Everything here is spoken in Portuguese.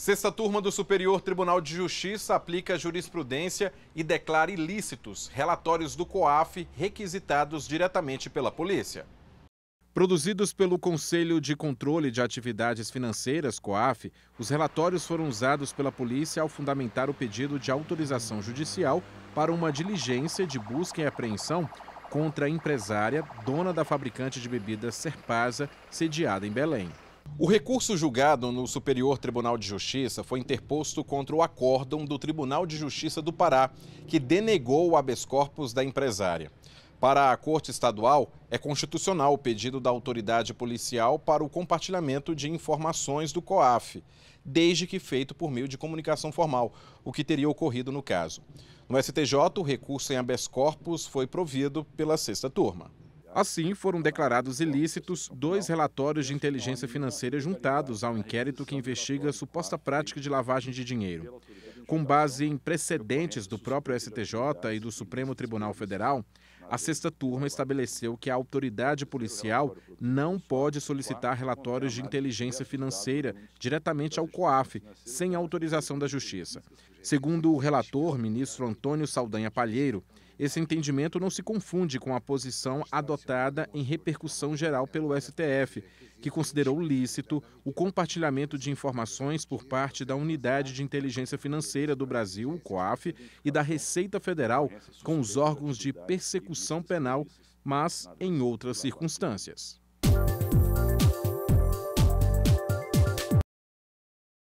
Sexta turma do Superior Tribunal de Justiça aplica jurisprudência e declara ilícitos relatórios do COAF requisitados diretamente pela polícia. Produzidos pelo Conselho de Controle de Atividades Financeiras, COAF, os relatórios foram usados pela polícia ao fundamentar o pedido de autorização judicial para uma diligência de busca e apreensão contra a empresária, dona da fabricante de bebidas Serpasa, sediada em Belém. O recurso julgado no Superior Tribunal de Justiça foi interposto contra o acórdão do Tribunal de Justiça do Pará, que denegou o habeas corpus da empresária. Para a Corte Estadual, é constitucional o pedido da autoridade policial para o compartilhamento de informações do COAF, desde que feito por meio de comunicação formal, o que teria ocorrido no caso. No STJ, o recurso em habeas corpus foi provido pela sexta turma. Assim, foram declarados ilícitos dois relatórios de inteligência financeira juntados ao inquérito que investiga a suposta prática de lavagem de dinheiro. Com base em precedentes do próprio STJ e do Supremo Tribunal Federal, a sexta turma estabeleceu que a autoridade policial não pode solicitar relatórios de inteligência financeira diretamente ao COAF, sem autorização da Justiça. Segundo o relator, ministro Antônio Saldanha Palheiro, esse entendimento não se confunde com a posição adotada em repercussão geral pelo STF, que considerou lícito o compartilhamento de informações por parte da Unidade de Inteligência Financeira do Brasil, o COAF, e da Receita Federal com os órgãos de persecução penal, mas em outras circunstâncias.